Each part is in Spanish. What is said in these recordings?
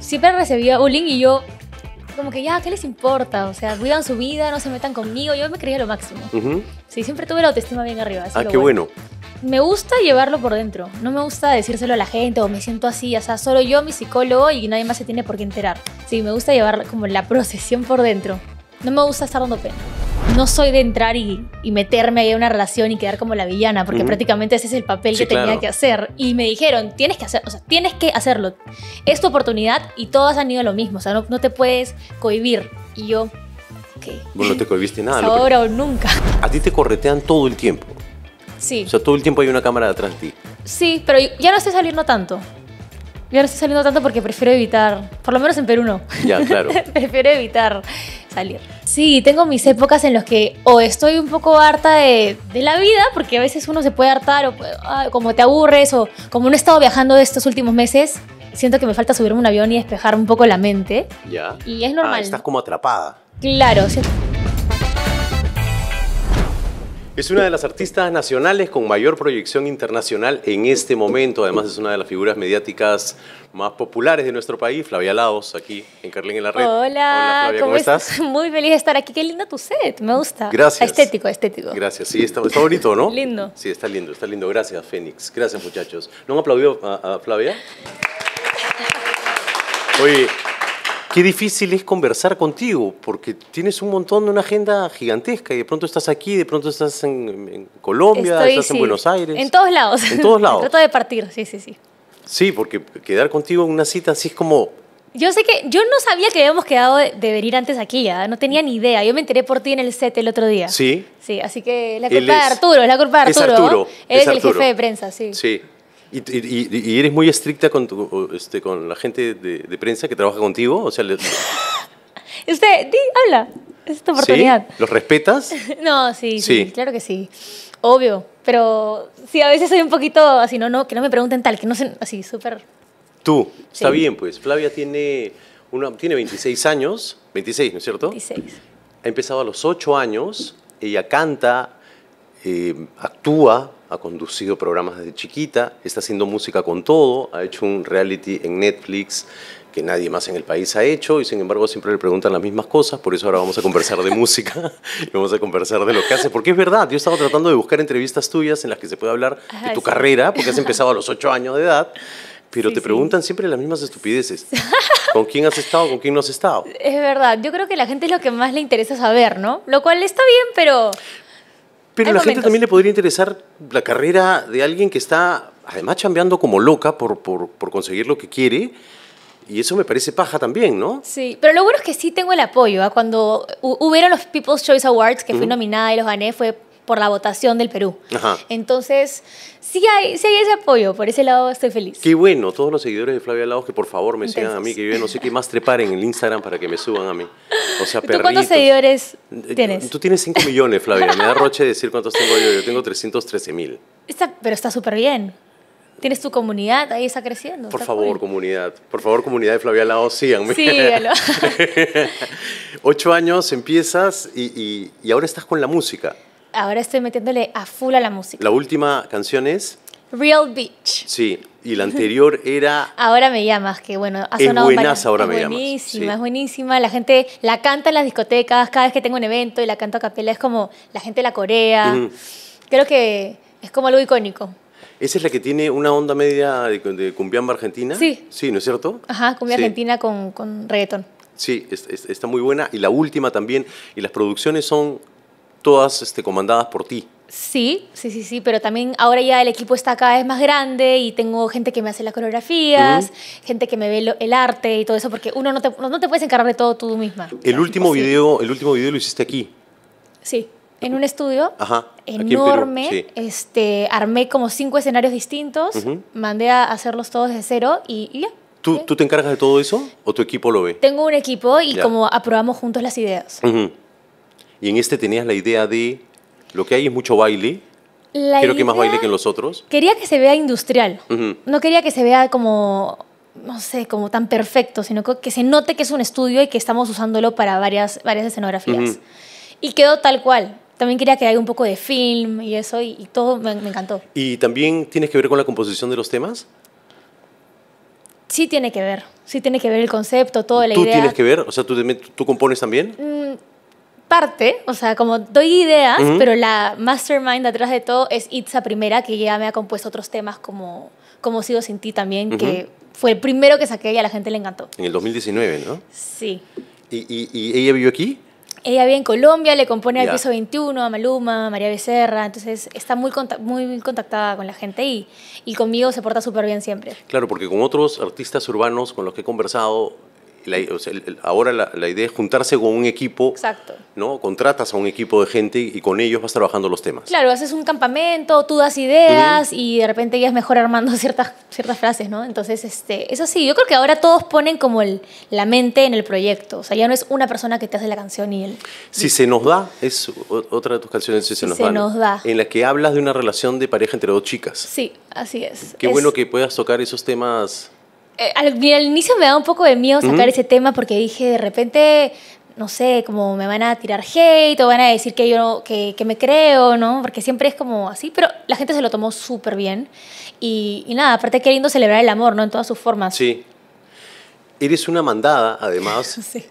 siempre recibía bullying y yo como que ya, ¿qué les importa? O sea, cuidan su vida, no se metan conmigo, yo me creía lo máximo. Sí, siempre tuve la autoestima bien arriba. ah, qué bueno. bueno. Me gusta llevarlo por dentro, no me gusta decírselo a la gente o me siento así, o sea, solo yo, mi psicólogo y nadie más se tiene por qué enterar. Sí, me gusta llevar como la procesión por dentro. No me gusta estar dando pena no soy de entrar y, meterme ahí a una relación y quedar como la villana, porque prácticamente ese es el papel que tenía que hacer. Y me dijeron, tienes que hacer, tienes que hacerlo. Es tu oportunidad y todas han ido lo mismo, o sea, no, te puedes cohibir. Y yo, qué Bueno, no te cohibiste nada. ahora o nunca. A ti te corretean todo el tiempo. Sí. O sea, todo el tiempo hay una cámara detrás de ti. Sí, pero ya no estoy saliendo tanto. Ya no estoy saliendo tanto porque prefiero evitar, por lo menos en Perú no. Ya, claro. prefiero evitar salir. Sí, tengo mis épocas en las que o estoy un poco harta de, la vida, porque a veces uno se puede hartar, o ah, como te aburres, o como no he estado viajando estos últimos meses, siento que me falta subirme un avión y despejar un poco la mente. Ya. Y es normal. Ah, estás como atrapada. Claro, sí. Es una de las artistas nacionales con mayor proyección internacional en este momento. Además, es una de las figuras mediáticas más populares de nuestro país, Flavia Laos, aquí en Carlín en la Red. Hola, ¿cómo, estás? Muy feliz de estar aquí. Qué lindo tu set, me gusta. Gracias. Estético, estético. Gracias, sí, está, bonito, ¿no? lindo. Sí, está lindo, está lindo. Gracias, Fénix. Gracias, muchachos. ¿No han aplaudido a, Flavia? Oye, qué difícil es conversar contigo, porque tienes un montón de una agenda gigantesca y de pronto estás aquí, de pronto estás en, Colombia, estás en Buenos Aires. En todos lados. En todos lados. Trato de partir, sí, sí, sí. Sí, porque quedar contigo en una cita así es como... Yo sé que yo no sabía que habíamos quedado de, venir antes aquí, ¿ah? no tenía ni idea. Yo me enteré por ti en el set el otro día. Sí. Sí, así que la culpa de Arturo, es la culpa de Arturo. Es Arturo. el jefe de prensa, sí. Sí, y, eres muy estricta con, este, con la gente de, prensa que trabaja contigo, o sea... Usted, di, habla, es tu oportunidad. ¿Los respetas? no, sí, claro que sí, obvio, pero sí, a veces soy un poquito así, no, no, que no me pregunten tal, que no sé, así, súper... Tú, está bien, pues, Flavia tiene, una, tiene 26 años, 26, ¿no es cierto? 26. Ha empezado a los 8 años, ella canta, eh, actúa, ha conducido programas desde chiquita, está haciendo música con todo, ha hecho un reality en Netflix que nadie más en el país ha hecho y sin embargo siempre le preguntan las mismas cosas, por eso ahora vamos a conversar de música y vamos a conversar de lo que hace, porque es verdad, yo estaba tratando de buscar entrevistas tuyas en las que se pueda hablar de tu carrera, porque has empezado a los 8 años de edad, pero te preguntan siempre las mismas estupideces. ¿Con quién has estado? ¿Con quién no has estado? Es verdad, yo creo que la gente es lo que más le interesa saber, ¿no? Lo cual está bien, pero... Pero a la gente también le podría interesar la carrera de alguien que está además chambeando como loca por, por, conseguir lo que quiere. Y eso me parece paja también, ¿no? Sí, pero lo bueno es que sí tengo el apoyo. ¿ah? Cuando hubieron los People's Choice Awards, que fui nominada y los gané, fue por la votación del Perú. Entonces, sí hay, sí hay ese apoyo, por ese lado estoy feliz. Qué bueno, todos los seguidores de Flavia Lagos que por favor me sigan a mí, que yo no sé qué más treparen en el Instagram para que me suban a mí. O sea, ¿Tú cuántos seguidores eh, tienes? Tú tienes 5 millones, Flavia. Me da roche decir cuántos tengo yo. Yo tengo 313 mil. Está, pero está súper bien tienes tu comunidad, ahí está creciendo. Por favor, comunidad. Por favor, comunidad de Flavia Lao, síganme. Sí, Ocho años empiezas y, y, ahora estás con la música ahora estoy metiéndole a full a la música. La última canción es... Real Beach. Sí, y la anterior era... Ahora me llamas, que bueno, ha sonado... Es buenísima, es buenísima. La gente la canta en las discotecas, cada vez que tengo un evento y la canto a capela, es como la gente la corea. Creo que es como algo icónico. ¿Esa es la que tiene una onda media de, cumbiamba argentina? Sí. Sí, ¿no es cierto? Ajá, cumbia argentina con, reggaetón. Sí, está muy buena. Y la última también. Y las producciones son todas este, comandadas por ti. Sí, sí, sí, sí, pero también ahora ya el equipo está cada vez más grande y tengo gente que me hace las coreografías, gente que me ve el arte y todo eso, porque uno no te, no te puedes encargar de todo tú misma. El último, video, el último video lo hiciste aquí. Sí, en un estudio enorme. este, armé como cinco escenarios distintos, mandé a hacerlos todos de cero y, ya. ¿Tú, ¿Tú, te encargas de todo eso o tu equipo lo ve? Tengo un equipo y como aprobamos juntos las ideas. Y en este tenías la idea de, lo que hay es mucho baile, Creo que más baile que en los otros. Quería que se vea industrial. No quería que se vea como, no sé, como tan perfecto, sino que, se note que es un estudio y que estamos usándolo para varias, varias escenografías. Y quedó tal cual. También quería que haya un poco de film y eso, y, todo me, encantó. ¿Y también tienes que ver con la composición de los temas? Sí tiene que ver, sí tiene que ver el concepto, toda la idea. ¿Tú tienes que ver? O sea, ¿tú, tú compones también? Mm, parte, o sea, como doy ideas, pero la mastermind detrás de todo es Itza Primera, que ya me ha compuesto otros temas como Como Sigo Sin Ti también, que fue el primero que saqué y a la gente le encantó. En el 2019, ¿no? Sí. ¿Y, ella vivió aquí? Ella vive en Colombia, le compone al piso 21 a Maluma, a María Becerra, entonces está muy, muy contactada con la gente y, y conmigo se porta súper bien siempre. Claro, porque con otros artistas urbanos con los que he conversado, ahora la, idea es juntarse con un equipo. Exacto. ¿no? Contratas a un equipo de gente y con ellos vas trabajando los temas. Claro, haces un campamento, tú das ideas y de repente ya es mejor armando ciertas, ciertas frases, ¿no? Entonces, este, eso sí, yo creo que ahora todos ponen como la mente en el proyecto. O sea, ya no es una persona que te hace la canción y él. Si se nos da, es otra de tus canciones, Si se, nos, se da, nos da. En la que hablas de una relación de pareja entre dos chicas. Sí, así es. Qué bueno que puedas tocar esos temas eh, al, inicio me da un poco de miedo sacar ese tema porque dije, de repente, no sé, como me van a tirar hate o van a decir que yo que, que me creo, ¿no? Porque siempre es como así, pero la gente se lo tomó súper bien. Y, nada, aparte lindo celebrar el amor, ¿no? En todas sus formas. Sí. Eres una mandada, además. sí.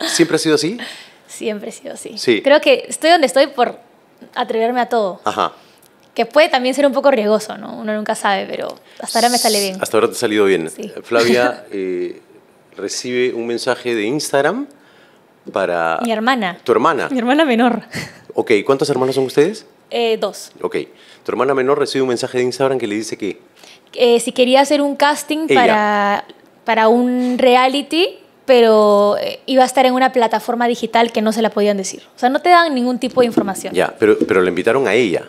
¿Siempre ha sido así? Siempre ha sido así. Sí. Creo que estoy donde estoy por atreverme a todo. Ajá que puede también ser un poco riesgoso, ¿no? Uno nunca sabe, pero hasta ahora me sale bien. Hasta ahora te ha salido bien. Eh, Flavia eh, recibe un mensaje de Instagram para... Mi hermana. Tu hermana. Mi hermana menor. Ok, ¿cuántas hermanas son ustedes? Eh, dos. Ok. Tu hermana menor recibe un mensaje de Instagram que le dice que... si quería hacer un casting para, para un reality pero iba a estar en una plataforma digital que no se la podían decir. O sea, no te dan ningún tipo de información. Ya, pero, pero la invitaron a ella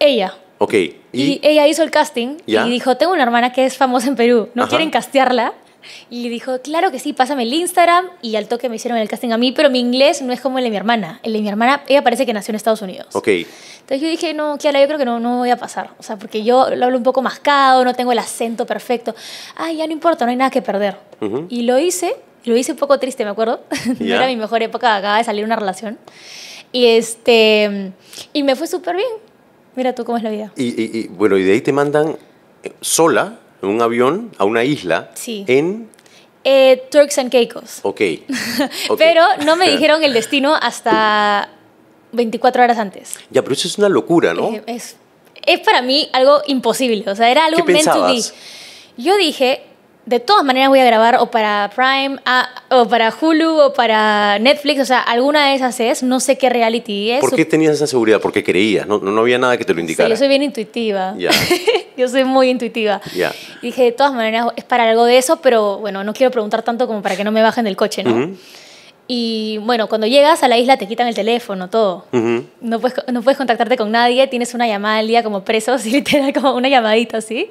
ella. Ok. ¿Y? ella hizo el casting y dijo, tengo una hermana que es famosa en Perú, ¿no quieren castearla? Y dijo, claro que sí, pásame el Instagram. Y al toque me hicieron el casting a mí, pero mi inglés no es como el de mi hermana. El de mi hermana, ella parece que nació en Estados Unidos. Ok. Entonces yo dije, no, Kiara, yo creo que no, no voy a pasar. O sea, porque yo lo hablo un poco mascado, no tengo el acento perfecto. ay ya no importa, no hay nada que perder. Y lo hice, lo hice un poco triste, me acuerdo. era mi mejor época, acaba de salir una relación. Y, este, y me fue súper bien Mira tú cómo es la vida. Y, bueno, y de ahí te mandan eh, sola, en un avión, a una isla. Sí. En. Eh, Turks and Caicos. Ok. pero no me dijeron el destino hasta 24 horas antes. Ya, pero eso es una locura, ¿no? Eh, es, es para mí algo imposible. O sea, era algo meant to be. Yo dije, de todas maneras voy a grabar o para Prime, ah, o para Hulu, o para Netflix, o sea, alguna de esas es, no sé qué reality es. ¿Por qué tenías esa seguridad? ¿Por qué creías? No, no, había nada que te lo indicara. Sí, yo soy bien intuitiva. yo soy muy intuitiva. Yeah. dije, de todas maneras, es para algo de eso, pero bueno, no quiero preguntar tanto como para que no me bajen del coche, ¿no? Y bueno, cuando llegas a la isla te quitan el teléfono, todo. no, puedes, no puedes contactarte con nadie, tienes una llamada al día como preso, literal, como una llamadita así.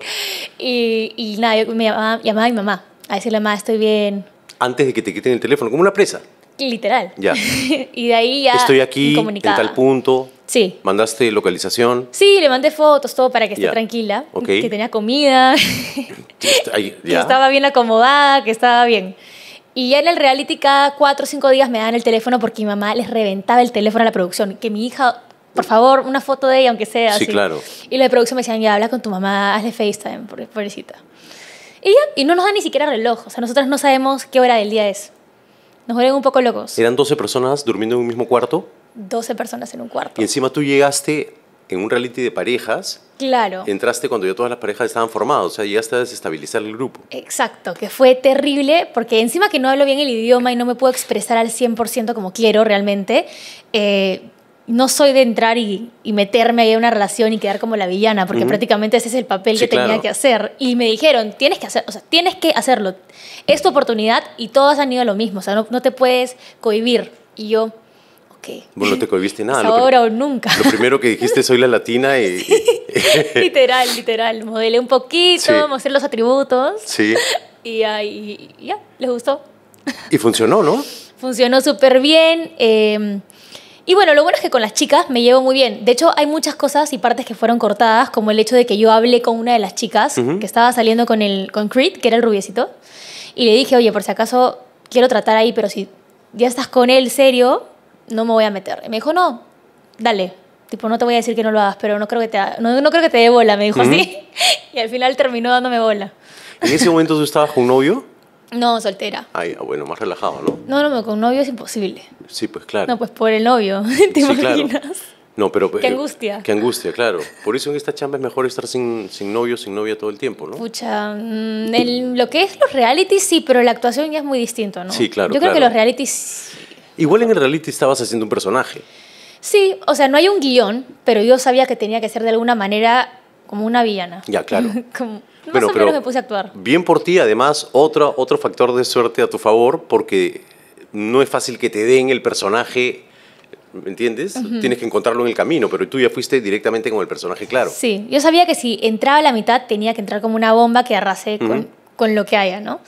Y, y nada, yo me llamaba, llamaba, a mi mamá a decirle, mamá, estoy bien. Antes de que te quiten el teléfono, como una presa. Literal. Ya. y de ahí ya. Estoy aquí, en tal punto. Sí. ¿Mandaste localización? Sí, le mandé fotos, todo para que esté tranquila. Que tenía comida. ya. Que estaba bien acomodada, que estaba bien. Y ya en el reality cada cuatro o cinco días me dan el teléfono porque mi mamá les reventaba el teléfono a la producción. Que mi hija, por favor, una foto de ella, aunque sea sí, claro. Y la de producción me decían, ya habla con tu mamá, hazle FaceTime, pobrecita. Y y no nos dan ni siquiera reloj. O sea, nosotros no sabemos qué hora del día es. Nos vuelven un poco locos. ¿Eran 12 personas durmiendo en un mismo cuarto? 12 personas en un cuarto. Y encima tú llegaste en un reality de parejas. Claro. Entraste cuando ya todas las parejas estaban formadas, o sea, llegaste a desestabilizar el grupo. Exacto, que fue terrible, porque encima que no hablo bien el idioma y no me puedo expresar al 100% como quiero realmente, eh, no soy de entrar y, meterme ahí en una relación y quedar como la villana, porque prácticamente ese es el papel que tenía que hacer. Y me dijeron, tienes que hacer, tienes que hacerlo. Es tu oportunidad y todas han ido a lo mismo, o sea, no te puedes cohibir. Y yo, ¿Qué? Vos no te cohibiste nada. ahora o nunca. Lo primero que dijiste, soy la latina y... literal, literal. Modelé un poquito, mostré los atributos. Sí. Y ahí, ya, les gustó. Y funcionó, ¿no? Funcionó súper bien. Em, y bueno, lo bueno es que con las chicas me llevo muy bien. De hecho, hay muchas cosas y partes que fueron cortadas, como el hecho de que yo hablé con una de las chicas que estaba saliendo con, el, con Creed, que era el rubiecito, y le dije, oye, por si acaso quiero tratar ahí, pero si ya estás con él serio, no me voy a meter. Y me dijo, no, dale. Tipo, no te voy a decir que no lo hagas, pero no creo que te, no, creo que te dé bola, me dijo así. Y al final terminó dándome bola. ¿En ese momento tú estabas con un novio? No, soltera. Ay, ah, bueno, más relajado, ¿no? No, no, con novio es imposible. Sí, pues claro. No, pues por el novio, ¿te imaginas? No, pero... Qué eh, angustia. Qué angustia, claro. Por eso en esta chamba es mejor estar sin, novio, sin novia todo el tiempo, ¿no? Escucha, mm, el, lo que es los realities sí, pero la actuación ya es muy distinto, ¿no? Sí, claro. Yo creo que los realities Igual en el reality estabas haciendo un personaje. Sí, o sea, no hay un guión, pero yo sabía que tenía que ser de alguna manera como una villana. Ya, claro. como, más bueno, o pero me puse a actuar. Bien por ti, además, otro, otro factor de suerte a tu favor, porque no es fácil que te den el personaje ¿Me entiendes? Tienes que encontrarlo en el camino, pero tú ya fuiste directamente con el personaje claro. Sí, yo sabía que si entraba a la mitad tenía que entrar como una bomba que arrase con, con, lo que haya, ¿no?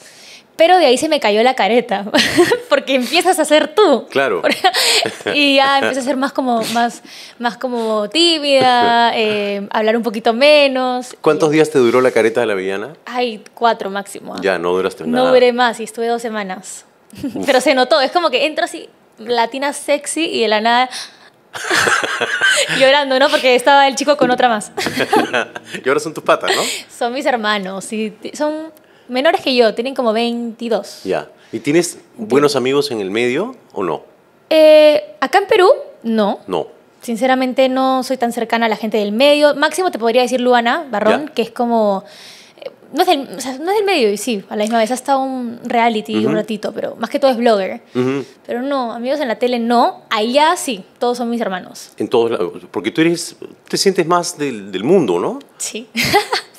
Pero de ahí se me cayó la careta, porque empiezas a ser tú. Claro. y ya empiezo a ser más como, más, más como tímida, eh, hablar un poquito menos. ¿Cuántos días te duró la careta de la villana? Ay, cuatro máximo. Ya, no duraste nada. No duré más y estuve dos semanas. Pero se notó, es como que entro así, latina sexy y de la nada... Llorando, ¿no? Porque estaba el chico con otra más. y ahora son tus patas, ¿no? Son mis hermanos. Y son, menores que yo, tienen como 22. Ya. ¿Y tienes buenos amigos en el medio o no? Eh, acá en Perú, no. No. Sinceramente no soy tan cercana a la gente del medio. Máximo te podría decir Luana Barrón, que es como... Eh, no es, del, no es medio, y sí, a la misma vez. Ha estado un reality un ratito, pero más que todo es blogger. Pero no, amigos en la tele no. Allá sí, todos son mis hermanos. En todos Porque tú eres... Te sientes más del, del mundo, ¿no? Sí.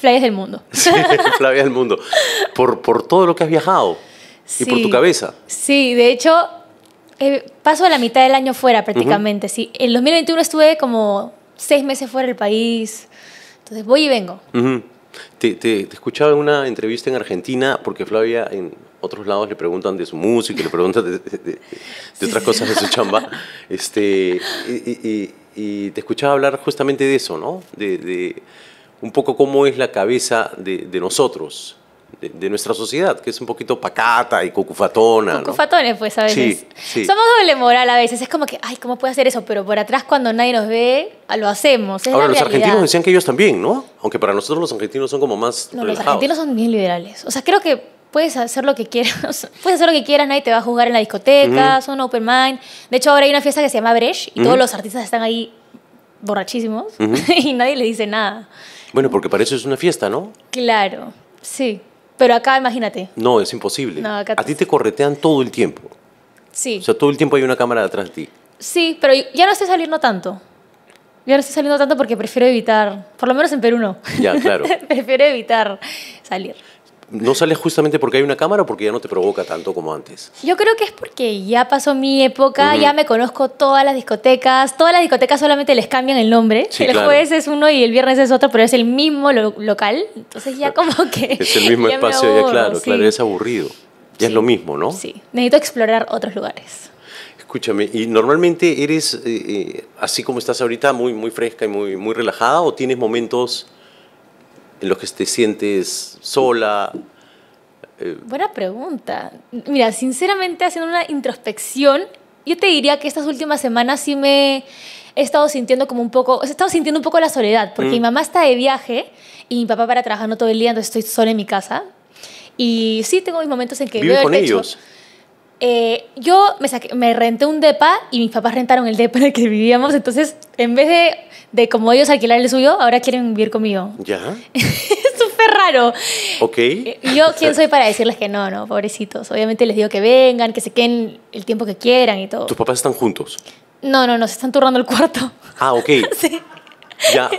Flavia del mundo. Sí, del mundo. Por, por todo lo que has viajado y por tu cabeza. Sí, de hecho, eh, paso la mitad del año fuera prácticamente. sí. En 2021 estuve como seis meses fuera del país. Entonces voy y vengo. Te, escuchaba en una entrevista en Argentina, porque Flavia en otros lados le preguntan de su música, le preguntan de, otras cosas de su chamba. Este, y, y, te escuchaba hablar justamente de eso, ¿no? De, un poco cómo es la cabeza de, nosotros, de, nuestra sociedad, que es un poquito pacata y cucufatona. Cucufatones, pues a veces. Sí, sí. Somos doble moral a veces. Es como que, ay, ¿cómo puede hacer eso? Pero por atrás, cuando nadie nos ve, lo hacemos. Ahora, los argentinos decían que ellos también, ¿no? Aunque para nosotros los argentinos son como más. No, los argentinos son bien liberales. O sea, creo que puedes hacer lo que quieras, puedes hacer lo que quieras, nadie te va a jugar en la discoteca, son open mind. De hecho, ahora hay una fiesta que se llama Bresh y todos los artistas están ahí borrachísimos y nadie le dice nada. Bueno, porque para eso es una fiesta, ¿no? Claro, sí. Pero acá, imagínate. No, es imposible. a ti te corretean todo el tiempo. Sí. O sea, todo el tiempo hay una cámara detrás de ti. Sí, pero ya no estoy saliendo tanto. Ya no estoy saliendo tanto porque prefiero evitar, por lo menos en Perú no. Ya, claro. prefiero evitar salir. ¿No sales justamente porque hay una cámara o porque ya no te provoca tanto como antes? Yo creo que es porque ya pasó mi época, ya me conozco todas las discotecas. Todas las discotecas solamente les cambian el nombre. el jueves es uno y el viernes es otro, pero es el mismo local. Entonces ya como que... es el mismo espacio, ya claro, claro, es aburrido. Ya es lo mismo, ¿no? Sí, necesito explorar otros lugares. Escúchame, ¿y normalmente eres eh, eh, así como estás ahorita, muy, muy fresca y muy, muy relajada o tienes momentos en los que te sientes sola? Eh, Buena pregunta. Mira, sinceramente, haciendo una introspección, yo te diría que estas últimas semanas sí me he estado sintiendo como un poco, he estado sintiendo un poco la soledad, porque mm. mi mamá está de viaje y mi papá para no todo el día, entonces estoy sola en mi casa. Y sí tengo mis momentos en que ¿Vive con ellos? Eh, yo me, renté un depa y mis papás rentaron el depa en el que vivíamos, entonces en vez de, como ellos alquilar el suyo, ahora quieren vivir conmigo. Ya. es súper raro. Ok. Eh, yo, ¿quién soy para decirles que no, no? Pobrecitos. Obviamente les digo que vengan, que se queden el tiempo que quieran y todo. ¿Tus papás están juntos? No, no, no, se están turrando el cuarto. Ah, ok. sí. Ya.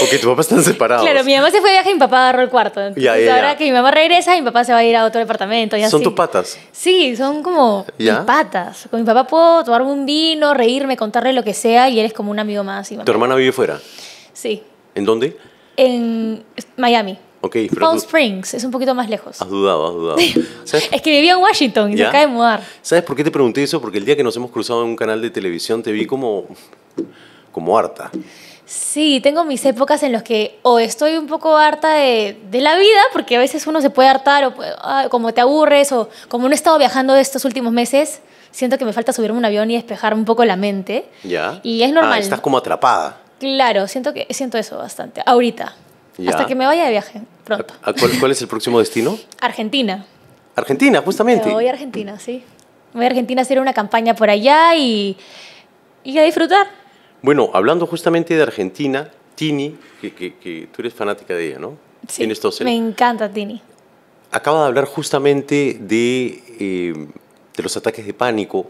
Porque tu papá están separados. Claro, mi mamá se fue de viaje y mi papá agarró el cuarto. ahora que mi mamá regresa, mi papá se va a ir a otro departamento. ¿Son tus patas? Sí, son como mis patas. Con mi papá puedo tomarme un vino, reírme, contarle lo que sea y eres como un amigo más. ¿Tu hermana vive fuera? Sí. ¿En dónde? En Miami. Ok. Palm Springs, es un poquito más lejos. Has dudado, has dudado. es que vivía en Washington y se acaba de mudar. ¿Sabes por qué te pregunté eso? Porque el día que nos hemos cruzado en un canal de televisión te vi como, como harta. Sí, tengo mis épocas en las que o estoy un poco harta de, la vida, porque a veces uno se puede hartar, o ah, como te aburres, o como no he estado viajando estos últimos meses, siento que me falta subirme un avión y despejar un poco la mente. Ya. Y es normal. Ah, estás como atrapada. Claro, siento, que, siento eso bastante, ahorita. Ya. Hasta que me vaya de viaje pronto. ¿A, ah, cuál, es el próximo destino? Argentina. Argentina, justamente. voy a Argentina, sí. voy a Argentina a hacer una campaña por allá y, y a disfrutar. Bueno, hablando justamente de Argentina, Tini, que, tú eres fanática de ella, ¿no? Sí, eh? me encanta Tini. Acaba de hablar justamente de, eh, de los ataques de pánico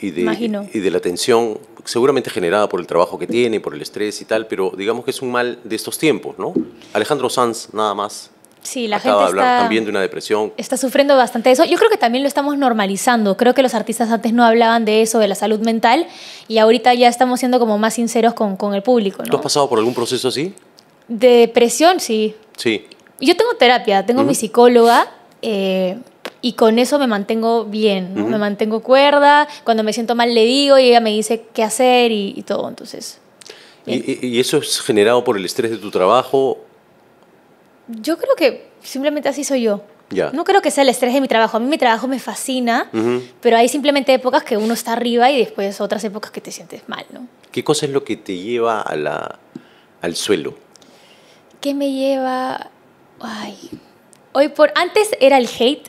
y de, y de la tensión, seguramente generada por el trabajo que tiene, por el estrés y tal, pero digamos que es un mal de estos tiempos, ¿no? Alejandro Sanz, nada más, Sí, la gente está, también de una depresión. Está sufriendo bastante eso. Yo creo que también lo estamos normalizando. Creo que los artistas antes no hablaban de eso, de la salud mental, y ahorita ya estamos siendo como más sinceros con, el público. ¿no? ¿Tú has pasado por algún proceso así? De depresión, sí. Sí. Yo tengo terapia, tengo mi psicóloga. Eh, y con eso me mantengo bien, me mantengo cuerda, cuando me siento mal le digo y ella me dice qué hacer y, todo, entonces. ¿Y, eso es generado por el estrés de tu trabajo yo creo que simplemente así soy yo. No creo que sea el estrés de mi trabajo. A mí mi trabajo me fascina, pero hay simplemente épocas que uno está arriba y después otras épocas que te sientes mal, ¿Qué cosa es lo que te lleva a la, al suelo? ¿Qué me lleva? Ay. Hoy por antes era el hate,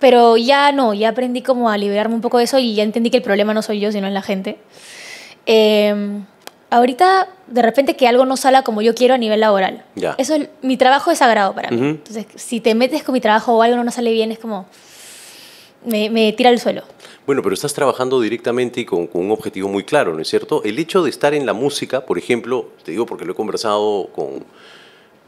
pero ya no, ya aprendí como a liberarme un poco de eso y ya entendí que el problema no soy yo, sino es la gente. Em, ahorita de repente que algo no sale como yo quiero a nivel laboral. Eso es, mi trabajo es sagrado para mí. Entonces, si te metes con mi trabajo o algo no sale bien, es como me, tira al suelo. Bueno, pero estás trabajando directamente y con, con, un objetivo muy claro, ¿no es cierto? El hecho de estar en la música, por ejemplo, te digo porque lo he conversado con,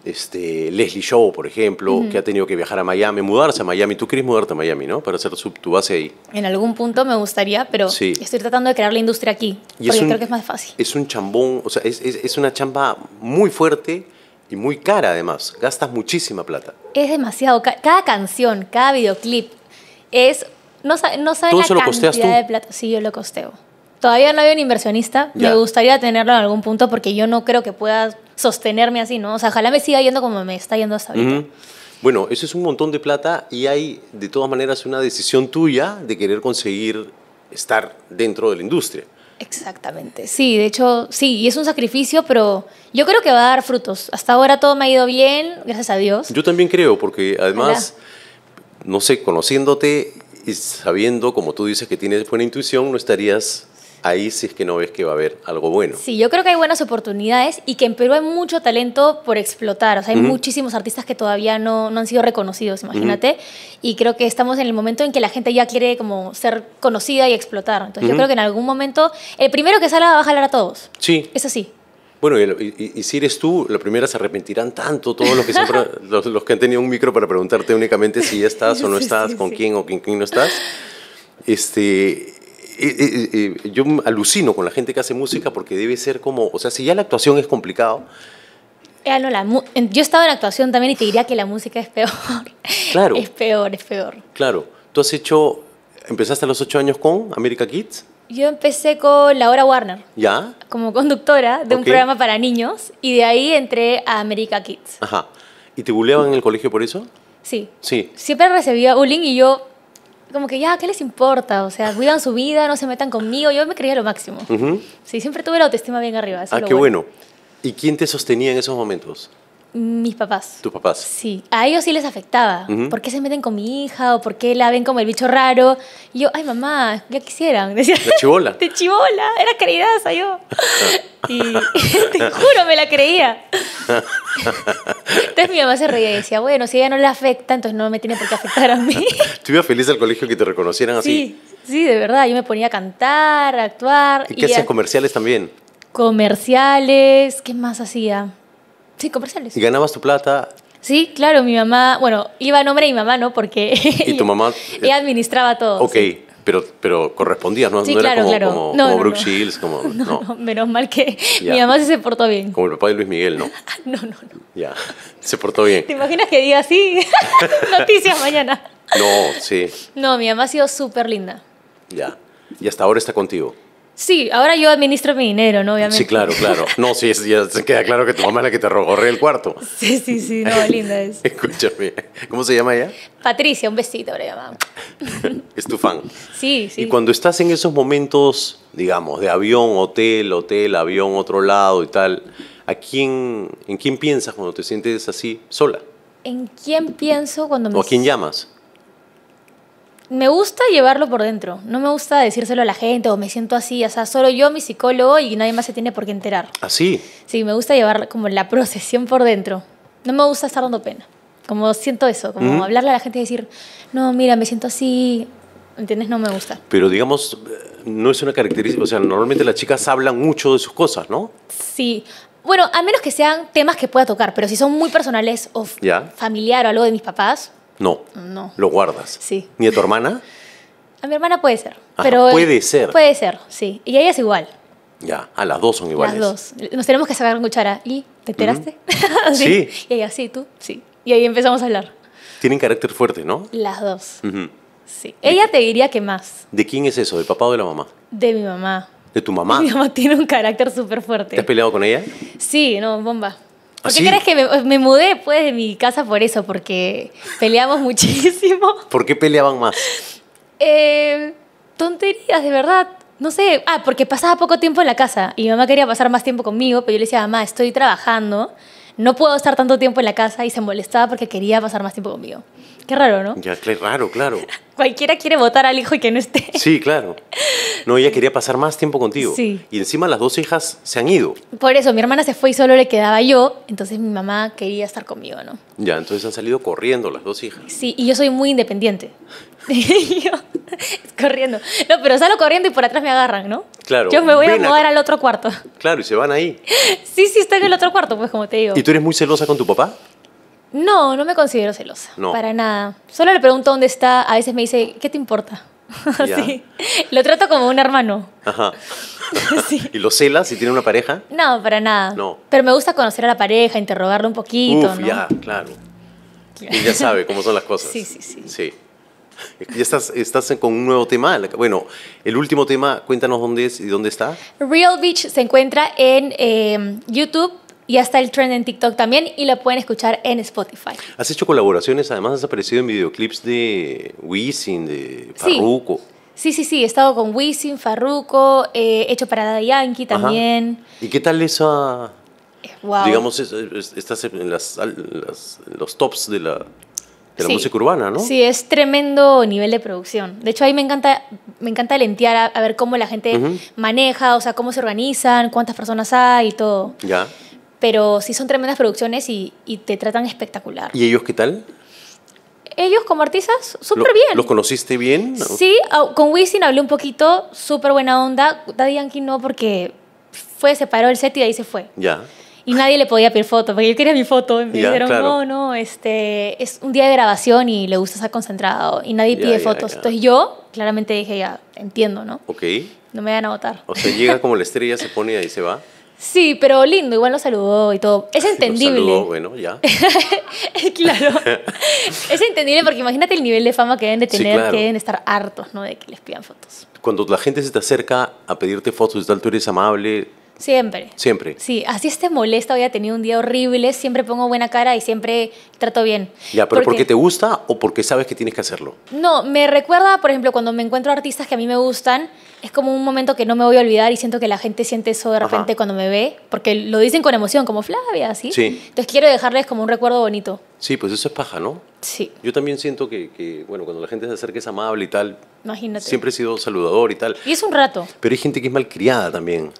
este, Leslie Show, por ejemplo, que ha tenido que viajar a Miami, mudarse a Miami. Tú querés mudarte a Miami, ¿no? Para hacer tu base ahí. En algún punto me gustaría, pero estoy tratando de crear la industria aquí, porque creo que es más fácil. Es un chambón, o sea, es, una chamba muy fuerte y muy cara además. Gastas muchísima plata. Es demasiado. Cada canción, cada videoclip es... No, no saben la cantidad de plata. Sí, yo lo costeo. Todavía no hay un inversionista. Me gustaría tenerlo en algún punto porque yo no creo que pueda sostenerme así, ¿no? O sea, ojalá me siga yendo como me está yendo hasta ahorita. Bueno, eso es un montón de plata y hay de todas maneras una decisión tuya de querer conseguir estar dentro de la industria. Exactamente, sí, de hecho, sí, y es un sacrificio, pero yo creo que va a dar frutos. Hasta ahora todo me ha ido bien, gracias a Dios. Yo también creo, porque además, no sé, conociéndote y sabiendo, como tú dices, que tienes buena intuición, no estarías ahí sí es que no ves que va a haber algo bueno. Sí, yo creo que hay buenas oportunidades y que en Perú hay mucho talento por explotar. O sea, hay muchísimos artistas que todavía no, no han sido reconocidos, imagínate. Y creo que estamos en el momento en que la gente ya quiere como ser conocida y explotar. Entonces yo creo que en algún momento el primero que salga va a jalar a todos. Sí. Es así. Bueno, y, si eres tú, la primera se arrepentirán tanto todos los que, siempre, los, que han tenido un micro para preguntarte únicamente si ya estás o no estás, con quién o con quién no estás. Este, eh, eh, eh, yo alucino con la gente que hace música porque debe ser como, o sea, si ya la actuación es complicado. yo he estado en actuación también y te diría que la música es peor. Claro. es peor, es peor. Claro. Tú has hecho, empezaste a los ocho años con America Kids. Yo empecé con Laura Warner. ¿Ya? Como conductora de un programa para niños y de ahí entré a America Kids. Ajá. ¿Y te buleaban en el colegio por eso? Sí. Sí. Siempre recibía bullying y yo como que ya, ¿qué les importa? O sea, cuidan su vida, no se metan conmigo. Yo me creía lo máximo. Sí, siempre tuve la autoestima bien arriba. ah, qué bueno. ¿Y quién te sostenía en esos momentos? Mis papás. ¿Tus papás? Sí. A ellos sí les afectaba. porque ¿Por qué se meten con mi hija? ¿O por qué la ven como el bicho raro? Y yo, ay, mamá, ya quisieran. Decía, de chivola. De chivola. Era caridaza yo. y te juro, me la creía. entonces mi mamá se reía y decía, bueno, si ella no le afecta, entonces no me tiene por qué afectar a mí. ¿Tú feliz al colegio que te reconocieran así? Sí, sí, de verdad. Yo me ponía a cantar, a actuar. ¿Y, y qué hacías? ¿Comerciales también? Comerciales. ¿Qué más hacía? Sí, comerciales. ¿Y ganabas tu plata? Sí, claro, mi mamá, bueno, iba a nombre de mi mamá, ¿no? Porque... ¿Y tu mamá? Eh? ella administraba todo. Ok. pero, pero correspondías, ¿no? no era como, como, como Brooke Shields, como... No, menos mal que mi mamá sí se portó bien. Como el papá de Luis Miguel, ¿no? Ah, no, no, no. Ya, se portó bien. ¿Te imaginas que diga así? Noticias mañana. No, sí. No, mi mamá ha sido súper linda. Ya, y hasta ahora está contigo. Sí, ahora yo administro mi dinero, ¿no? Obviamente. Sí, claro, claro. No, sí, ya se queda claro que tu mamá es la que te recorre el cuarto. Sí, sí, sí, no, linda es. Escúchame, ¿cómo se llama ella? Patricia, un besito ahora llamamos. es tu fan. Sí, sí. Y cuando estás en esos momentos, digamos, de avión, hotel, hotel, avión, otro lado y tal, ¿a quién, ¿en quién piensas cuando te sientes así, sola? ¿En quién pienso cuando me... ¿O a quién llamas? me gusta llevarlo por dentro. No me gusta decírselo a la gente o me siento así. O sea, solo yo, mi psicólogo y nadie más se tiene por qué enterar. ¿Así? ¿Ah, sí, me gusta llevar como la procesión por dentro. No me gusta estar dando pena. Como siento eso, como hablarle a la gente y decir, no, mira, me siento así. ¿Entiendes? No me gusta. Pero digamos, eh, no es una característica. O sea, normalmente las chicas hablan mucho de sus cosas, ¿no? Sí. Bueno, a menos que sean temas que pueda tocar, pero si son muy personales o familiar o algo de mis papás, no. No. ¿Lo guardas? Sí. ¿Ni a tu hermana? A mi hermana puede ser. pero puede ser. Puede ser, sí. Y ella es igual. Ya, a ah, las dos son iguales. Las dos. Nos tenemos que sacar una cuchara. ¿Y te enteraste? sí. Y ella, sí, tú, sí. Y ahí empezamos a hablar. Tienen carácter fuerte, ¿no? Las dos. Sí. Ella te diría que más. ¿De quién es eso? ¿De papá o de la mamá? De mi mamá. ¿De tu mamá? Mi mamá tiene un carácter súper fuerte. ¿Te has peleado con ella? Sí, no, bomba. ¿Por qué crees que me, mudé después de mi casa por eso? Porque peleamos muchísimo. ¿Por qué peleaban más? Eh, tonterías, de verdad. No sé, ah, porque pasaba poco tiempo en la casa y mi mamá quería pasar más tiempo conmigo, pero yo le decía, mamá, estoy trabajando, no puedo estar tanto tiempo en la casa y se molestaba porque quería pasar más tiempo conmigo. Qué raro, ¿no? Ya, qué raro, claro. Cualquiera quiere votar al hijo y que no esté. Sí, claro. No, ella quería pasar más tiempo contigo. Sí. Y encima las dos hijas se han ido. Por eso, mi hermana se fue y solo le quedaba yo, entonces mi mamá quería estar conmigo, ¿no? Ya, entonces han salido corriendo las dos hijas. Sí, y yo soy muy independiente y yo, corriendo. No, pero salgo corriendo y por atrás me agarran, ¿no? Claro. Yo me voy a mudar al otro cuarto. Claro, y se van ahí. Sí, sí, está en el otro cuarto, pues como te digo. ¿Y tú eres muy celosa con tu papá? No, no me considero celosa. No. Para nada. Solo le pregunto dónde está. A veces me dice, ¿qué te importa? sí Lo trato como un hermano. Ajá. sí. ¿Y lo celas si tiene una pareja? No, para nada. No. Pero me gusta conocer a la pareja, interrogarlo un poquito. Uf, ya, claro. Y ya sabe cómo son las cosas. Sí, sí, sí. Sí ya estás, estás con un nuevo tema. Bueno, el último tema, cuéntanos dónde es y dónde está. Real Beach se encuentra en em, YouTube. Y hasta el trend en TikTok también y lo pueden escuchar en Spotify. Has hecho colaboraciones, además has aparecido en videoclips de Wisin, de Farruko. Sí, sí, sí, he estado con Wisin, Farruko, eh, hecho para Daddy Yankee también. ¿Y qué tal esa, Wow. Digamos, estás en los tops de la, de la música urbana, ¿no? Sí, es tremendo nivel de producción. De hecho, ahí me encanta, me encanta lentear a, ver cómo la gente maneja, o sea, cómo se organizan, cuántas personas hay y todo. Ya. Pero sí son tremendas producciones y, te tratan espectacular. ¿Y ellos qué tal? Ellos como artistas, súper bien. ¿Los conociste bien? Sí, con Wisin hablé un poquito, súper buena onda. Daddy Yankee no, porque fue, se paró el set y ahí se fue. Ya y nadie le podía pedir fotos, porque yo quería mi foto. Y me dijeron, no, no, este, es un día de grabación y le gusta estar concentrado y nadie pide fotos. Entonces yo claramente dije, ya, entiendo, ¿no? Ok. No me van a votar. O sea, llega como la estrella, se pone y ahí se va. Sí, pero lindo, igual lo saludó y todo. Es entendible. Lo saludó, bueno, ya. claro. es entendible porque imagínate el nivel de fama que deben de tener, que deben de estar hartos, ¿no? De que les pidan fotos. Cuando la gente se te acerca a pedirte fotos y tal, tú eres amable, Siempre. Siempre. Sí, así esté molesta, hoy tenido un día horrible, siempre pongo buena cara y siempre trato bien. Ya, pero ¿por qué te gusta o porque sabes que tienes que hacerlo? No, me recuerda, por ejemplo, cuando me encuentro artistas que a mí me gustan, es como un momento que no me voy a olvidar y siento que la gente siente eso de repente cuando me ve, porque lo dicen con emoción, como Flavia, ¿sí? Sí. Entonces quiero dejarles como un recuerdo bonito. Sí, pues eso es paja, ¿no? Sí. Yo también siento que, bueno, cuando la gente se acerca es amable y tal. Imagínate. Siempre he sido saludador y tal. Y es un rato. Pero hay gente que es criada también.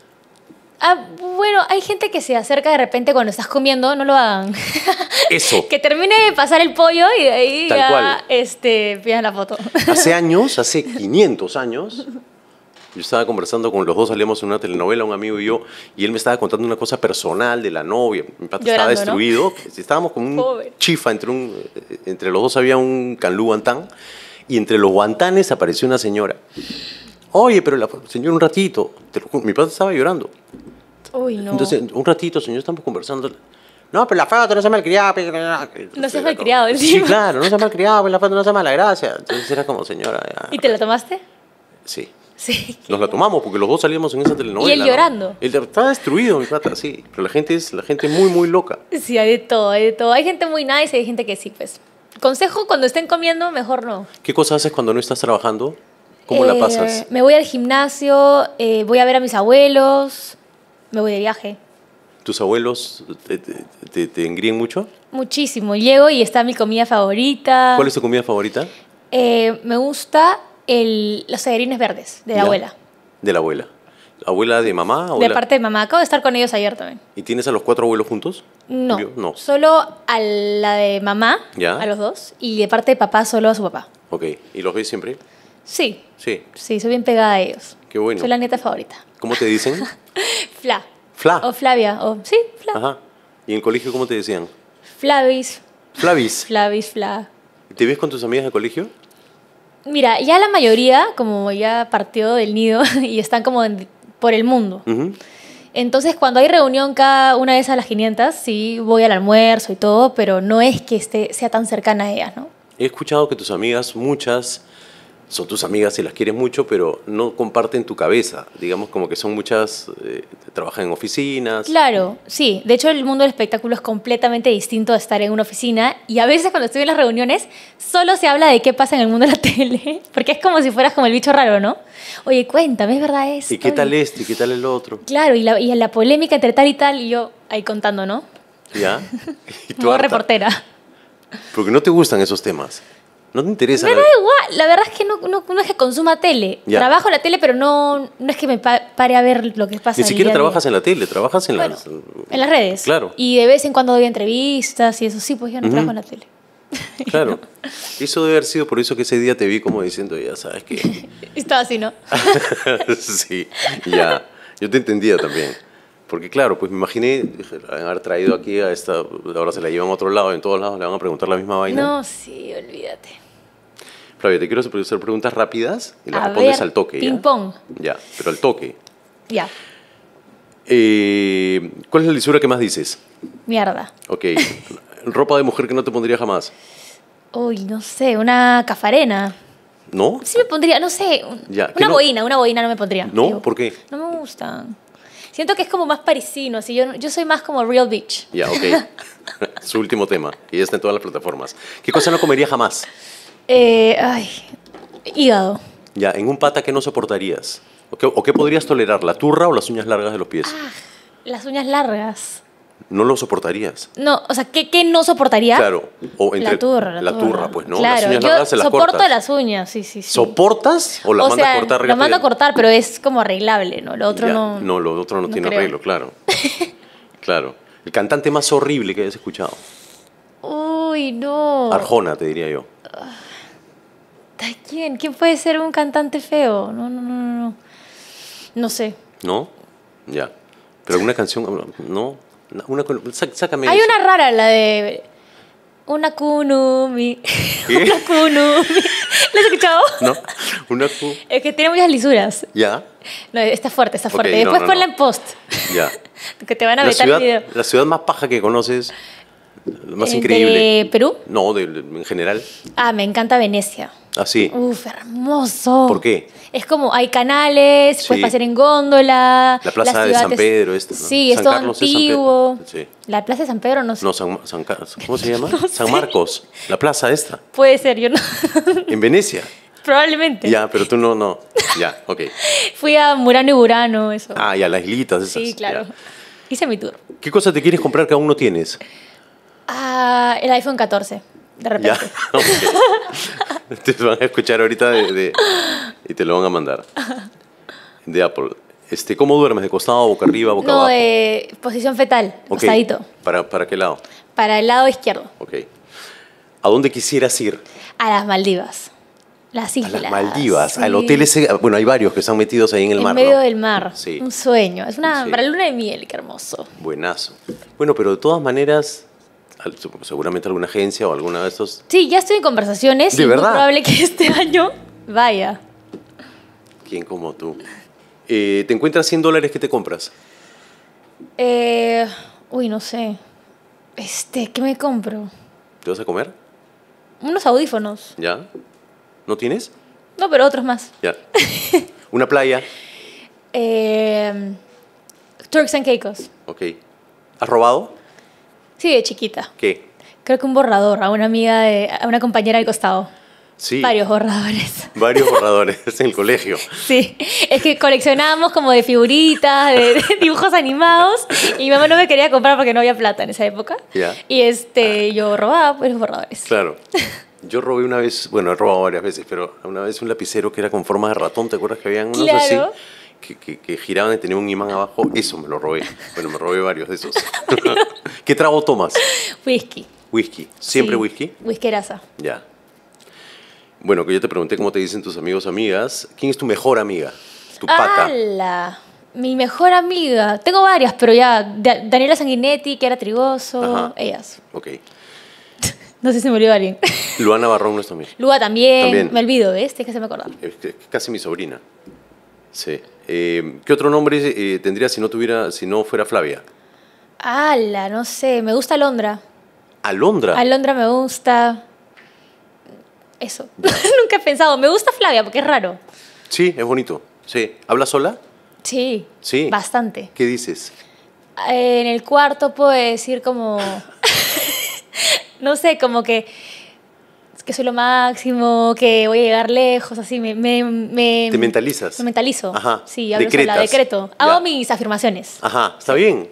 Ah, bueno, hay gente que se acerca de repente cuando estás comiendo, no lo hagan. Eso. que termine de pasar el pollo y de ahí ya Este, pidan la foto. hace años, hace 500 años, yo estaba conversando con los dos, salíamos en una telenovela, un amigo y yo, y él me estaba contando una cosa personal de la novia. Mi pato estaba destruido. Estábamos con un chifa entre, un, entre los dos, había un canlú guantán, y entre los guantanes apareció una señora Oye, pero la, señor, un ratito. mi padre estaba llorando. Uy, no. Entonces, un ratito, señor, estamos conversando. No, pero la foto no se criado. Pues, no se el encima. Sí, claro, no se malcriado, criado, pues, la foto no se la gracia. Entonces era como, señora. ¿Y te la tomaste? Sí. Sí. Nos la tomamos porque los dos salíamos en esa telenovela. Y él llorando. Él estaba destruido, mi pata, sí. Pero la gente es, la gente muy, muy loca. Sí, hay de todo, hay de todo. Hay gente muy nice y hay gente que sí, pues. Consejo, cuando estén comiendo, mejor no. ¿Qué cosa haces cuando no estás trabajando? ¿Cómo la eh, pasas? Me voy al gimnasio, eh, voy a ver a mis abuelos, me voy de viaje. ¿Tus abuelos te, engríen mucho? Muchísimo. Llego y está mi comida favorita. ¿Cuál es tu comida favorita? Eh, me gusta los cederines verdes de la abuela. De la abuela. ¿Abuela de mamá? Abuela? De parte de mamá. Acabo de estar con ellos ayer también. ¿Y tienes a los cuatro abuelos juntos? No. Solo a la de mamá, a los dos, y de parte de papá, solo a su papá. Ok. ¿Y los ves siempre? Sí. Sí. Sí, soy bien pegada a ellos. Qué bueno. Soy la nieta favorita. ¿Cómo te dicen? Fla. Fla. O Flavia. O, sí, Fla. Ajá. ¿Y en colegio cómo te decían? Flavis. Flavis. Flavis, Fla. ¿Te ves con tus amigas de colegio? Mira, ya la mayoría, como ya partió del nido y están como por el mundo. Entonces, cuando hay reunión cada una de esas las 500, sí voy al almuerzo y todo, pero no es que esté, sea tan cercana a ellas, ¿no? He escuchado que tus amigas, muchas, son tus amigas y las quieres mucho, pero no comparten tu cabeza. Digamos como que son muchas, eh, trabajan en oficinas. Claro, sí. De hecho, el mundo del espectáculo es completamente distinto a estar en una oficina. Y a veces cuando estoy en las reuniones, solo se habla de qué pasa en el mundo de la tele. Porque es como si fueras como el bicho raro, ¿no? Oye, cuéntame, ¿es verdad eso? ¿Y qué tal este? ¿Y qué tal el otro? Claro, y la, y la polémica entre tal y tal, y yo ahí contando, ¿no? Ya. ¿Y tú, reportera. Porque no te gustan esos temas. No te interesa. Me da igual. La verdad es que no, no, es que consuma tele. Trabajo en la tele, pero no, no es que me pare a ver lo que pasa. Ni siquiera trabajas en la tele, trabajas en, las, mm, en las redes. Claro. Y de vez en cuando doy entrevistas y eso. Sí, pues yo no trabajo en la tele. Claro. Eso debe haber sido por eso que ese día te vi como diciendo, ya sabes que. Estaba así, ¿no? sí, ya. Yo te entendía también. Porque claro, pues me imaginé haber traído aquí a esta, ahora se la llevan a otro lado, en todos lados le van a preguntar la misma vaina. No, sí, olvídate. Flavia, te quiero hacer preguntas rápidas y las respondes al toque. Ping pong. Ya, pero al toque. Ya. Eh, ¿Cuál es la lisura que más dices? Mierda. Ok. ¿Ropa de mujer que no te pondría jamás? Uy, no sé, una cafarena. ¿No? Sí me pondría, no sé, una boina, una boina no me pondría. ¿No? ¿Por qué? No me gustan. Siento que es como más parisino, así yo, yo soy más como Real bitch. Ya, ok. Su último tema, y ya está en todas las plataformas. ¿Qué cosa no comería jamás? Eh, ay, hígado. Ya, en un pata, ¿qué no soportarías? ¿O qué, podrías tolerar? ¿La turra o las uñas largas de los pies? Ah, las uñas largas. ¿No lo soportarías? No, o sea, ¿qué, no soportaría? Claro. O entre, la turra. La, turra. pues, ¿no? Claro, las uñas largas yo soporto las uñas, sí, sí, sí. ¿Soportas o las mandas a cortar? la manda a cortar, pero es como arreglable, ¿no? Lo otro no... No, lo otro no, tiene arreglo, claro. claro. El cantante más horrible que hayas escuchado. Uy, no. Arjona, te diría yo. Ah. ¿Quién? ¿Quién puede ser un cantante feo? No, no, no, no. No sé. ¿No? Ya. Pero alguna canción, no. Una, sácame. Hay una rara, la de. Una kunumi. ¿Qué? Una kunumi. ¿La has escuchado? No. Una ku... Es que tiene muchas lisuras. Ya. No, está fuerte, está fuerte. Después ponla en post. Ya. que te van a vetar el video. La ciudad más paja que conoces. Más eh, increíble. ¿De Perú? No, en general. Ah, me encanta Venecia. Así. Uf, hermoso. ¿Por qué? Es como hay canales, puedes pasear en góndola. La plaza de este, San Pedro, esto. Sí, es antiguo. La plaza de San Pedro no sé. No, San, ¿cómo se llama? San Marcos. La plaza esta. Puede ser, yo no. en Venecia. Probablemente. Ya, pero tú no, no. Ya, ok. Fui a Murano y Burano, eso. Ah, y a las islitas esas. Sí, claro. Hice mi tour. ¿Qué cosa te quieres comprar que aún no tienes? Ah, el iPhone 14 de repente. te van a escuchar ahorita de, y te lo van a mandar. De Apple. Este, ¿Cómo duermes? ¿De costado, boca arriba, boca abajo? No, eh, posición fetal, costadito. ¿Para, qué lado? Para el lado izquierdo. Ok. ¿A dónde quisieras ir? A las Maldivas. Las islas. A las Maldivas, al hotel ese. Bueno, hay varios que están metidos ahí en el mar. En medio del mar. Sí. Un sueño. Es una para luna de miel, qué hermoso. Buenazo. Bueno, pero de todas maneras, seguramente alguna agencia o alguna de estos. Sí, ya estoy en conversaciones. y Es probable que este año vaya. ¿Quién como tú? Eh, ¿Te encuentras 100 dólares que te compras? Eh, uy, no sé. Este, ¿qué me compro? ¿Te vas a comer? Unos audífonos. ¿Ya? ¿No tienes? No, pero otros más. Ya. ¿Una playa? Eh, Turks and Caicos. Ok. ¿Has robado? Sí, de chiquita. ¿Qué? Creo que un borrador a una amiga, a una compañera del costado. Sí. Varios borradores. Varios borradores en el colegio. Sí. Es que coleccionábamos como de figuritas, de, dibujos animados. Y mi mamá no me quería comprar porque no había plata en esa época. Ya. Y este, yo robaba pues, borradores. Claro. Yo robé una vez, bueno, he robado varias veces, pero una vez un lapicero que era con forma de ratón, ¿te acuerdas que habían unos claro. así? que, que, giraban y tenían un imán abajo, eso me lo robé. Bueno, me robé varios de esos. ¿Qué trago tomas? Whisky. Whisky. ¿Siempre whisky? whisky? Whiskeraza. Ya. Bueno, que yo te pregunté cómo te dicen tus amigos, amigas. ¿Quién es tu mejor amiga? Tu pata. ¡Hala! Mi mejor amiga. Tengo varias, pero ya. Daniela Sanguinetti, Kiara Trigoso, ellas. Ok. No sé si me olvidó alguien. Luana Barrón no es también. Lua también. Me olvido, ¿ves? Tienes que se me acordar. Es casi mi sobrina. Sí. Eh, ¿Qué otro nombre eh, tendría si no, tuviera, si no fuera Flavia? Ala, no sé. Me gusta Alondra. ¿Alondra? Alondra me gusta. Eso. Nunca he pensado. Me gusta Flavia porque es raro. Sí, es bonito. Sí. ¿Habla sola? Sí. Sí. Bastante. ¿Qué dices? Eh, en el cuarto puedo decir como. no sé, como que que soy lo máximo, que voy a llegar lejos, así me... me, ¿Te mentalizas? Me mentalizo. Ajá. Sí, hablo sola, decreto. Hago mis afirmaciones. Ajá, está bien.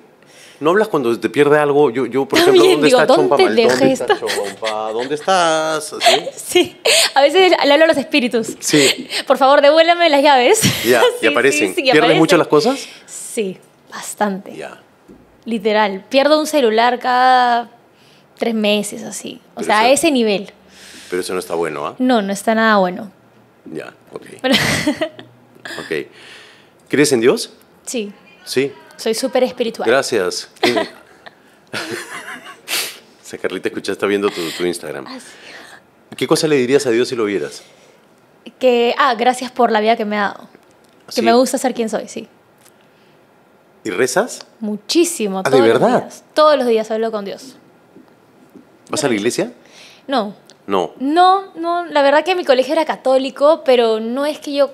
¿No hablas cuando te pierde algo? Yo, yo por ejemplo, ¿dónde, está ¿dónde, Chompa, ¿dónde está Chompa? ¿Dónde estás? ¿Sí? a veces le hablo a los espíritus. Sí. Por favor, devuélveme las llaves. Ya, y aparecen. ¿Pierdes muchas las cosas? Sí, bastante. Ya. Literal. Pierdo un celular cada tres meses, así. O sea, a ese nivel. Pero eso no está bueno, ¿ah? No, no está nada bueno. Ya, ok. ok. ¿Crees en Dios? Sí. Sí. Soy súper espiritual. Gracias. Esa Carlita escucha, está viendo tu, Instagram. Ah, ¿Qué cosa le dirías a Dios si lo vieras? Que, ah, gracias por la vida que me ha dado. Que me gusta ser quien soy, sí. ¿Y rezas? Muchísimo. Ah, ¿De verdad? todos los días hablo con Dios. ¿Vas a la iglesia? No, no. No, no, la verdad que mi colegio era católico, pero no es que yo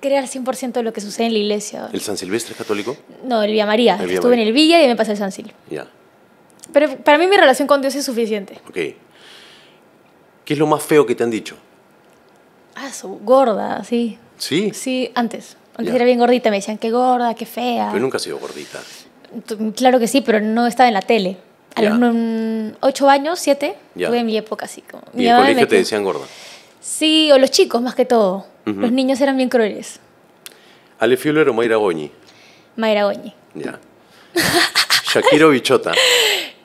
crea al 100% de lo que sucede en la iglesia. ¿El San Silvestre es católico? No, el Villa María. Estuve en el Villa y me pasé el San Sil. Ya. Pero para mí mi relación con Dios es suficiente. Ok. ¿Qué es lo más feo que te han dicho? Ah, su gorda, sí. ¿Sí? Sí, antes. Antes era bien gordita, me decían, qué gorda, qué fea. Yo nunca he sido gordita. Claro que sí, pero no estaba en la tele. A los 8 años, 7, Fue en mi época así. ¿Y en colegio te decían gorda? Sí, o los chicos más que todo. Los niños eran bien crueles. ¿Ale Fuller o Mayra Goñi? Mayra Goñi. Ya. ¿Shakiro Bichota?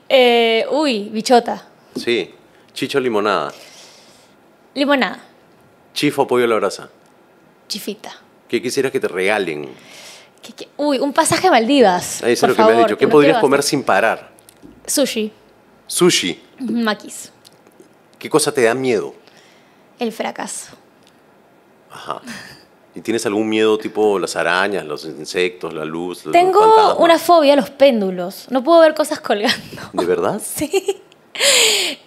Eh, uy, Bichota. Sí. ¿Chicho Limonada? Limonada. ¿Chifo Pollo a la Brasa? Chifita. ¿Qué quisieras que te regalen? Uy, un pasaje a Maldivas. Eso es lo que favor, me dicho. ¿Qué podrías comer sin parar? Sushi. Sushi. Maquis. ¿Qué cosa te da miedo? El fracaso. Ajá. ¿Y tienes algún miedo tipo las arañas, los insectos, la luz? Tengo una fobia a los péndulos. No puedo ver cosas colgando. ¿De verdad? Sí.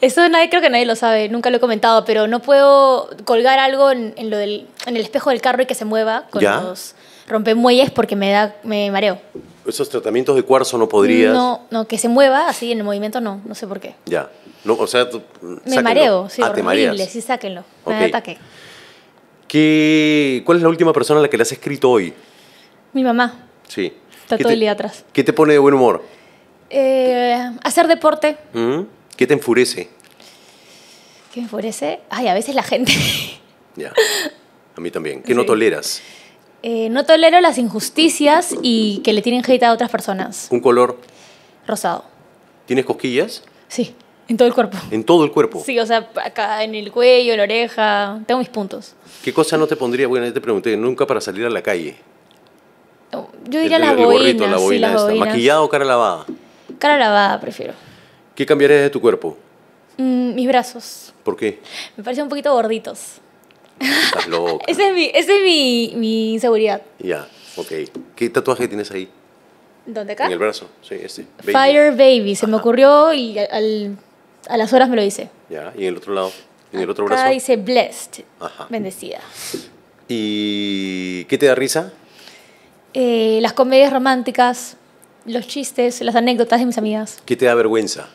Eso nadie, creo que nadie lo sabe, nunca lo he comentado, pero no puedo colgar algo en, lo en el espejo del carro y que se mueva con los los rompemuelles porque me, da, me mareo. ¿Esos tratamientos de cuarzo no podrías? No, no, que se mueva así en el movimiento no, no sé por qué. Ya. o sea, mm, Me mareo, sí, ah, horrible, sí, sáquenlo. Me ataque. ¿Cuál es la última persona a la que le has escrito hoy? Mi mamá. Sí. Está todo el día atrás. ¿Qué te pone de buen humor? Eh, hacer deporte. ¿Mm? ¿Qué te enfurece? ¿Qué me enfurece? Ay, a veces la gente. ya. A mí también. ¿Qué no toleras? Eh, no tolero las injusticias y que le tienen hate a otras personas. ¿Un color? Rosado. ¿Tienes cosquillas? Sí, en todo el cuerpo. ¿En todo el cuerpo? Sí, o sea, acá en el cuello, en la oreja, tengo mis puntos. ¿Qué cosa no te pondría? buena, yo te pregunté, nunca para salir a la calle. Yo diría las la, el ¿Maquillado o cara lavada? Cara lavada, prefiero. ¿Qué cambiarías de tu cuerpo? Mm, mis brazos. ¿Por qué? Me parecen un poquito gorditos. Estás loca. esa es, mi, inseguridad. Ya, ok. ¿Qué tatuaje tienes ahí? ¿Dónde acá? En el brazo, sí, este. Fire Baby, se me ocurrió y a las horas me lo hice. Ya, y en el otro lado, en el otro acá dice blessed, bendecida. ¿Y qué te da risa? Eh, las comedias románticas, los chistes, las anécdotas de mis amigas. ¿Qué te da vergüenza?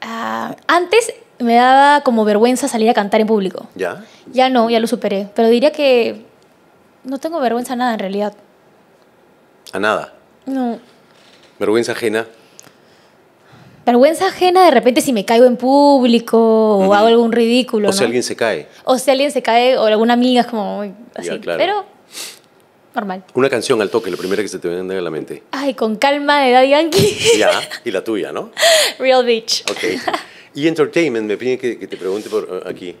Ah, antes me daba como vergüenza salir a cantar en público. ¿Ya? Ya no, ya lo superé. Pero diría que no tengo vergüenza a nada en realidad. ¿A nada? No. ¿Vergüenza ajena? Vergüenza ajena de repente si me caigo en público o hago algún ridículo. O si alguien se cae. O si alguien se cae o alguna amiga es como así. Pero normal. Una canción al toque, la primera que se te venga a la mente. Ay, con calma de Daddy Yankee. ya, y la tuya, ¿no? Real Beach. Ok. Y Entertainment, me piden que, te pregunte por eh, aquí.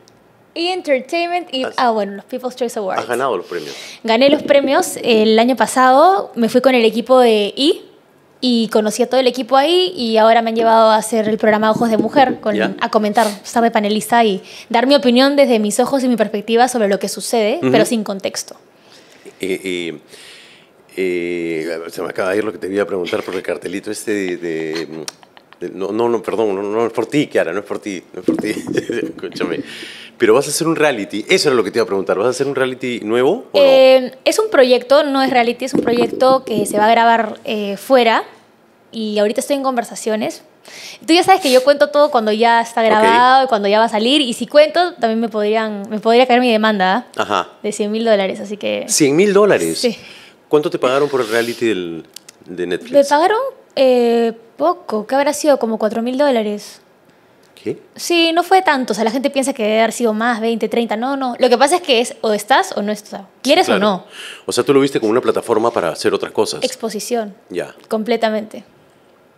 Y Entertainment y, ah, ah, bueno, los People's Choice Awards. ¿Has ganado los premios? Gané los premios el año pasado, me fui con el equipo de I y conocí a todo el equipo ahí y ahora me han llevado a hacer el programa Ojos de Mujer, con, a comentar, estar de panelista y dar mi opinión desde mis ojos y mi perspectiva sobre lo que sucede, pero sin contexto. Y, eh, se me acaba de ir lo que te iba a preguntar por el cartelito este de no, no, perdón, no, es por ti, Kiara, no es por ti, no es por ti, escúchame. Pero vas a hacer un reality, eso era lo que te iba a preguntar, ¿vas a hacer un reality nuevo? Em, es un proyecto, no es reality, es un proyecto que se va a grabar eh, fuera y ahorita estoy en conversaciones. Tú ya sabes que yo cuento todo cuando ya está grabado, y cuando ya va a salir, y si cuento, también me, podrían, me podría caer mi demanda ¿ah? de 100 mil dólares, así que... ¿100 mil dólares? Sí. ¿Cuánto te pagaron por el reality del, de Netflix? Me pagaron eh, poco, que habrá sido como 4 mil dólares. ¿Qué? Sí, no fue tanto. O sea, la gente piensa que debe haber sido más, 20, 30. No, no. Lo que pasa es que es o estás o no estás. ¿Quieres o no? O sea, tú lo viste como una plataforma para hacer otras cosas. Exposición. Ya. Completamente.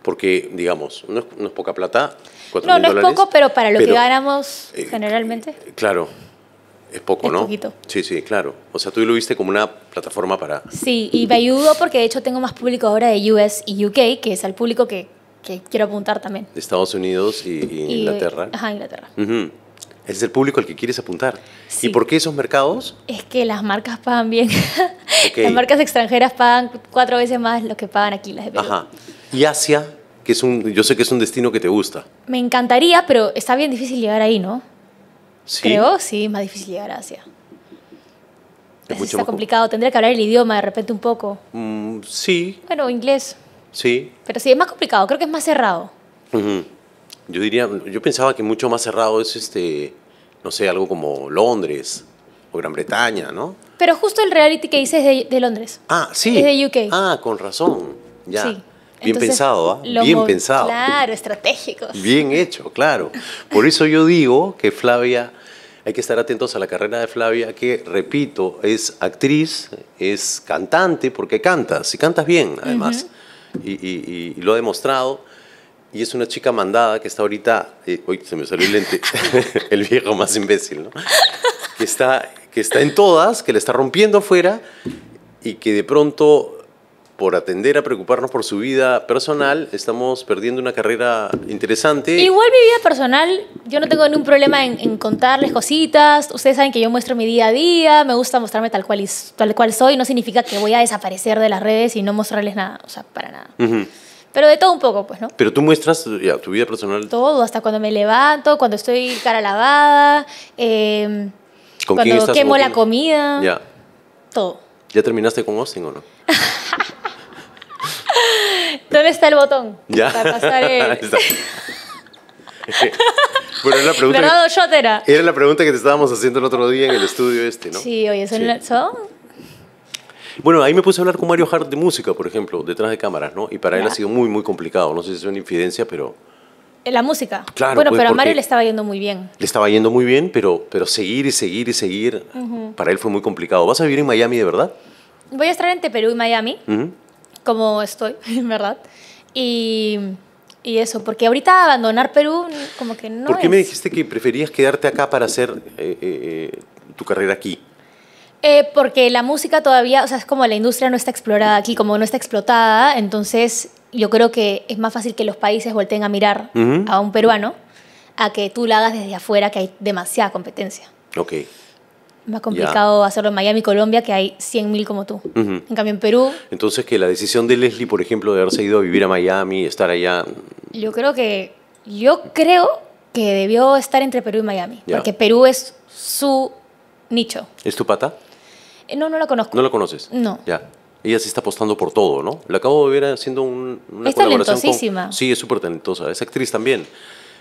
Porque, digamos, no es, poca plata. no, no es poco, pero para lo que ganamos eh, generalmente. Eh, claro. Es poco, es ¿no? Poquito. Sí, sí, claro. O sea, tú lo viste como una plataforma para... Sí, y me ayudó porque de hecho tengo más público ahora de US y UK, que es el público que, que quiero apuntar también. De Estados Unidos y, Inglaterra. Ajá, Inglaterra. Ese es el público al que quieres apuntar. Sí. ¿Y por qué esos mercados? Es que las marcas pagan bien. las marcas extranjeras pagan cuatro veces más lo que pagan aquí las de Perú. Ajá. ¿Y Asia? Que es un, yo sé que es un destino que te gusta. Me encantaría, pero está bien difícil llegar ahí, ¿no? ¿Sí? Creo, sí, es más difícil llegar a Es mucho complicado. Tendría que hablar el idioma de repente un poco. Mm, sí. Bueno, inglés. Sí. Pero sí, es más complicado. Creo que es más cerrado. Yo diría, yo pensaba que mucho más cerrado es este, no sé, algo como Londres o Gran Bretaña, ¿no? Pero justo el reality que dices es de, Londres. Ah, sí. Es de UK. Ah, con razón. Ya. Sí. Bien pensado, ¿ah? Bien pensado. Claro, estratégico. Bien hecho, claro. Por eso yo digo que Flavia hay que estar atentos a la carrera de Flavia, que, repito, es actriz, es cantante, porque cantas, y cantas bien, además, y, lo ha demostrado. Y es una chica mandada que está ahorita, hoy eh, se me salió el lente, el viejo más imbécil, ¿no? Que está, que está en todas, que le está rompiendo afuera y que de pronto por atender a preocuparnos por su vida personal, estamos perdiendo una carrera interesante. Igual mi vida personal, yo no tengo ningún problema en, contarles cositas. Ustedes saben que yo muestro mi día a día, me gusta mostrarme tal cual, tal cual soy. No significa que voy a desaparecer de las redes y no mostrarles nada, o sea, para nada. Pero de todo un poco, pues, ¿no? Pero tú muestras ya, tu vida personal. Todo, hasta cuando me levanto, cuando estoy cara lavada, em, cuando quemo la comida. Ya. Todo. ¿Ya terminaste con Austin o no? ¿Dónde está el botón? Ya. Para pasar el... bueno, era la pregunta. Shotera. Era la pregunta que te estábamos haciendo el otro día en el estudio este, ¿no? Sí, oye, son. Bueno, ahí me puse a hablar con Mario Hart de música, por ejemplo, detrás de cámaras, ¿no? Y para él ha sido muy, muy complicado. No sé si es una infidencia, pero. La música. Claro. Bueno, pues, pero a Mario le estaba yendo muy bien. Le estaba yendo muy bien, pero, pero seguir y seguir y seguir, para él fue muy complicado. ¿Vas a vivir en Miami de verdad? Voy a estar entre Perú y Miami como estoy, en verdad. Y, y, eso, porque ahorita abandonar Perú como que no... ¿Por qué me dijiste que preferías quedarte acá para hacer eh, eh, tu carrera aquí? Eh, porque la música todavía, o sea, es como la industria no está explorada aquí, como no está explotada, entonces yo creo que es más fácil que los países volteen a mirar a un peruano a que tú la hagas desde afuera, que hay demasiada competencia. Ok más complicado hacerlo en Miami, Colombia, que hay 100.000 como tú. En cambio, en Perú... Entonces, que la decisión de Leslie, por ejemplo, de haberse ido a vivir a Miami, estar allá... Yo creo que... Yo creo que debió estar entre Perú y Miami, porque Perú es su nicho. ¿Es tu pata? Eh, no, no la conozco. ¿No la conoces? No. Ya. Ella se está apostando por todo, ¿no? La acabo de ver haciendo un, una es talentosísima. sí, es súper talentosa. Es actriz también.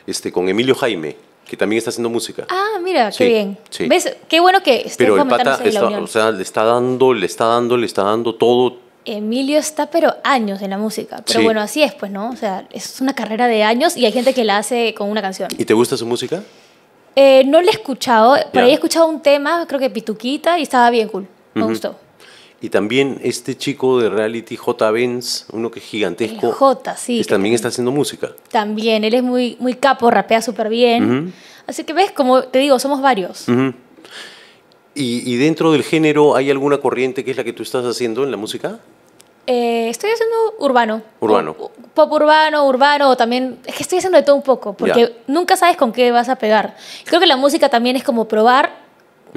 Este, con Emilio Jaime que también está haciendo música. Ah, mira, qué bien. ¿Ves? Qué bueno que esté Pero el pata la o sea, le está dando, le está dando, le está dando todo. Emilio está pero años en la música, pero bueno, así es pues, ¿no? O sea, es una carrera de años y hay gente que la hace con una canción. ¿Y te gusta su música? Eh, no la he escuchado, Pero ahí he escuchado un tema, creo que Pituquita, y estaba bien cool, me gustó. Y también este chico de reality, J. Benz, uno que es gigantesco. El J, sí. también está haciendo música. También, él es muy, muy capo, rapea súper bien. Así que ves, como te digo, somos varios. ¿Y, dentro del género hay alguna corriente que es la que tú estás haciendo en la música? Eh, estoy haciendo urbano. Urbano. Pop, urbano, urbano, también. Es que estoy haciendo de todo un poco, porque nunca sabes con qué vas a pegar. Creo que la música también es como probar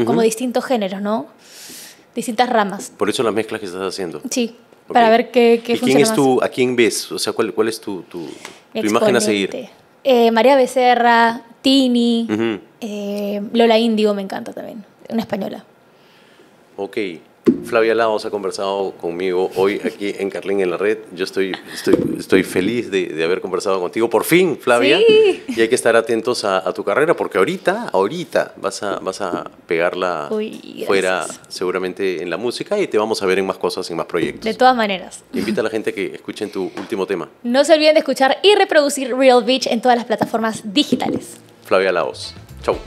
como distintos géneros, ¿no? distintas ramas. Por eso las mezclas que estás haciendo. Sí, para ver qué, ¿Y funciona quién es tu, ¿A quién ves? O sea, ¿cuál, es tu, imagen a seguir? Eh, María Becerra, Tini, eh, Lola Indigo me encanta también, una española. Ok. Flavia Laos ha conversado conmigo hoy aquí en Carlín en la Red. Yo estoy, estoy, feliz de, haber conversado contigo por fin, Flavia. Y hay que estar atentos a, tu carrera porque ahorita, ahorita vas a, vas a pegarla fuera seguramente en la música y te vamos a ver en más cosas, en más proyectos. De todas maneras. Invita a la gente a que escuchen tu último tema. No se olviden de escuchar y reproducir Real Beach en todas las plataformas digitales. Flavia Laos. Chau.